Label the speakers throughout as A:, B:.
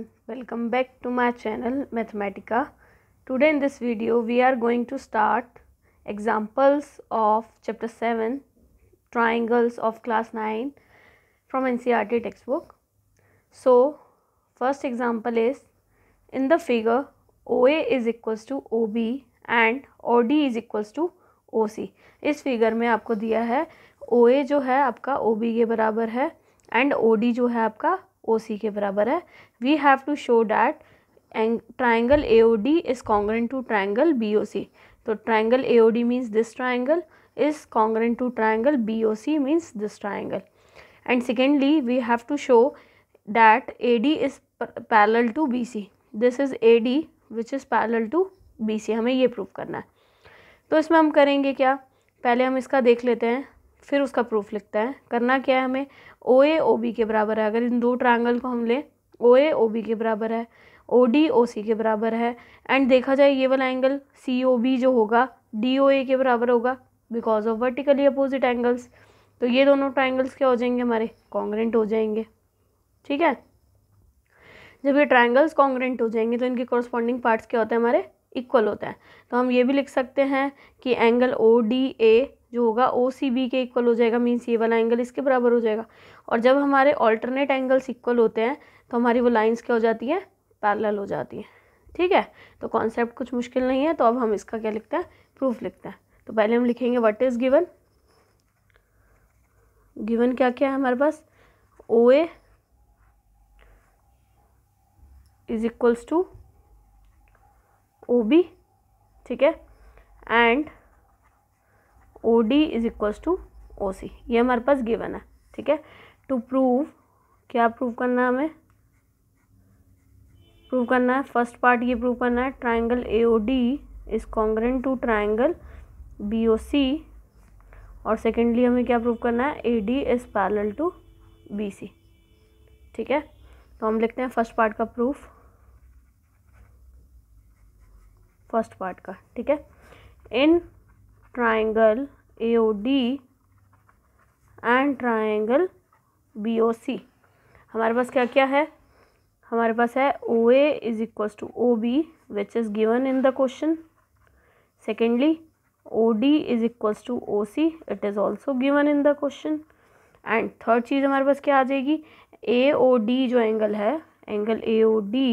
A: everyone welcome back to my channel mathematica today in this video we are going to start examples of chapter 7 triangles of class 9 from ncrt textbook so first example is in the figure oa is equals to ob and od is equals to oc is figure mein aapko diya hai oa jo hai aapka ob ke barabar hai बराबर है and O D जो है आपका ओ सी के बराबर है we have to show that angle triangle A O D is congruent to triangle B O C तो triangle A O D means this triangle is congruent to triangle B O C means this triangle and secondly we have to show that A D is parallel to B C this is A D which is parallel to B C हमें ये prove करना है तो इसमें हम करेंगे क्या पहले हम इसका देख लेते हैं फिर उसका प्रूफ लिखता है करना क्या है हमें ओ ए ओ बी के बराबर है अगर इन दो ट्रायंगल को हम लें ओ ए ओ बी के बराबर है ओ डी ओ सी के बराबर है एंड देखा जाए ये वाला एंगल सी ओ बी जो होगा डी ओ ए के बराबर होगा because of vertically opposite angles तो ये दोनों ट्राइंगल्स क्या हो जाएंगे हमारे कॉन्ग्रेंट हो जाएंगे ठीक है जब ये ट्राइंगल्स कॉन्ग्रेंट हो जाएंगे तो इनके कॉरस्पॉन्डिंग पार्ट्स क्या होते हैं हमारे इक्वल होता है तो हम ये भी लिख सकते हैं कि एंगल ओ डी ए जो होगा ओ सी बी के इक्वल हो जाएगा मीन्स ये वाला एंगल इसके बराबर हो जाएगा और जब हमारे ऑल्टरनेट एंगल्स इक्वल होते हैं तो हमारी वो लाइन्स क्या हो जाती है पैरल हो जाती है ठीक है तो कॉन्सेप्ट कुछ मुश्किल नहीं है तो अब हम इसका क्या लिखते हैं प्रूफ लिखते हैं तो पहले हम लिखेंगे वट इज़ गिवन गिवन क्या क्या है हमारे पास O A is equals to O B ठीक है and O D is equals to O C ये हमारे पास गिवन है ठीक है टू प्रूव क्या प्रूव करना है हमें प्रूव करना है फर्स्ट पार्ट ये प्रूव करना है triangle A O D is congruent to triangle B O C और सेकेंडली हमें क्या प्रूव करना है A D is parallel to B C ठीक है तो हम लिखते हैं फर्स्ट पार्ट का प्रूफ फर्स्ट पार्ट का ठीक है in triangle D and triangle C हमारे पास क्या क्या है हमारे पास है O A is equals to O B which is given in the question secondly O D is equals to O C it is also given in the question and third चीज़ हमारे पास क्या आ जाएगी ए ओ डी जो angle है angle A O D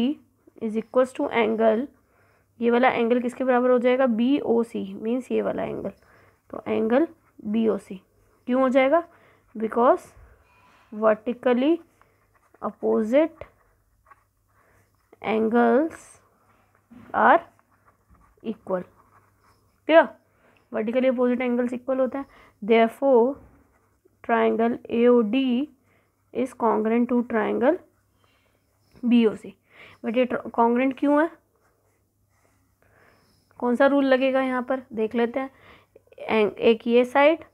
A: is equals to angle ये वाला एंगल किसके बराबर हो जाएगा बी ओ सी मीन्स ये वाला एंगल तो एंगल बी ओ सी क्यों हो जाएगा because vertically opposite angles are equal clear vertically opposite angles equal होते हैं therefore triangle A O D is congruent to triangle B O C but ये congruent क्यों है कौन सा रूल लगेगा यहाँ पर देख लेते हैं एक ये साइड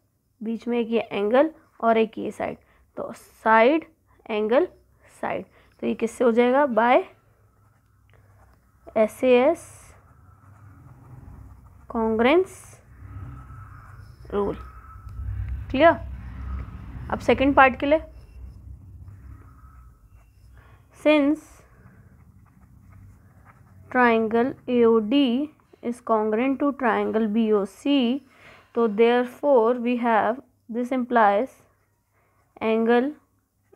A: बीच में एक ये एंगल और एक ये साइड तो साइड एंगल साइड तो ये किससे हो जाएगा by S S congruence rule clear अब सेकंड पार्ट के लिए since triangle A O D is congruent to triangle BOC so therefore we have this implies angle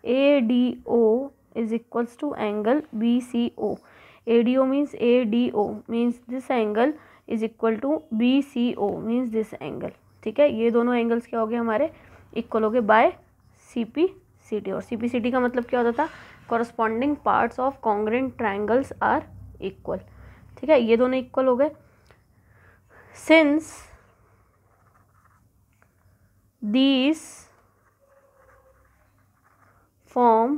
A: ADO is equals to angle BCO ADO means ADO means this angle is equal to BCO means this angle ठीक है ये दोनों angles क्या हो गए हमारे equal हो गए बाय सी पी और सी पी का मतलब क्या होता था corresponding parts of congruent triangles are equal ठीक है ये दोनों इक्वल हो गए since these form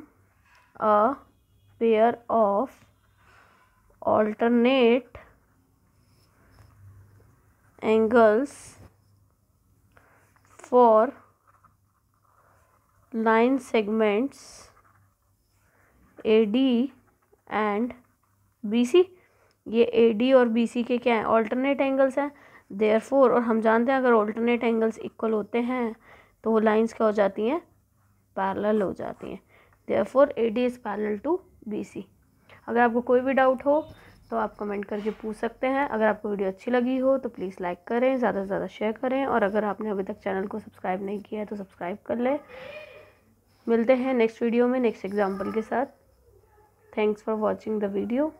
A: a pair of alternate angles for line segments AD and BC ये AD और BC के क्या हैं ऑल्टरनेट एंगल्स हैं देयर फोर और हम जानते हैं अगर ऑल्टरनेट एंगल्स इक्वल होते हैं तो वो लाइन्स क्या हो जाती हैं पैरल हो जाती हैं therefore A D is parallel to B C अगर आपको कोई भी डाउट हो तो आप कमेंट करके पूछ सकते हैं अगर आपको वीडियो अच्छी लगी हो तो प्लीज़ लाइक करें ज़्यादा से ज़्यादा शेयर करें और अगर आपने अभी तक चैनल को सब्सक्राइब नहीं किया है तो सब्सक्राइब कर लें मिलते हैं नेक्स्ट वीडियो में नेक्स्ट एग्जाम्पल के साथ thanks for watching the video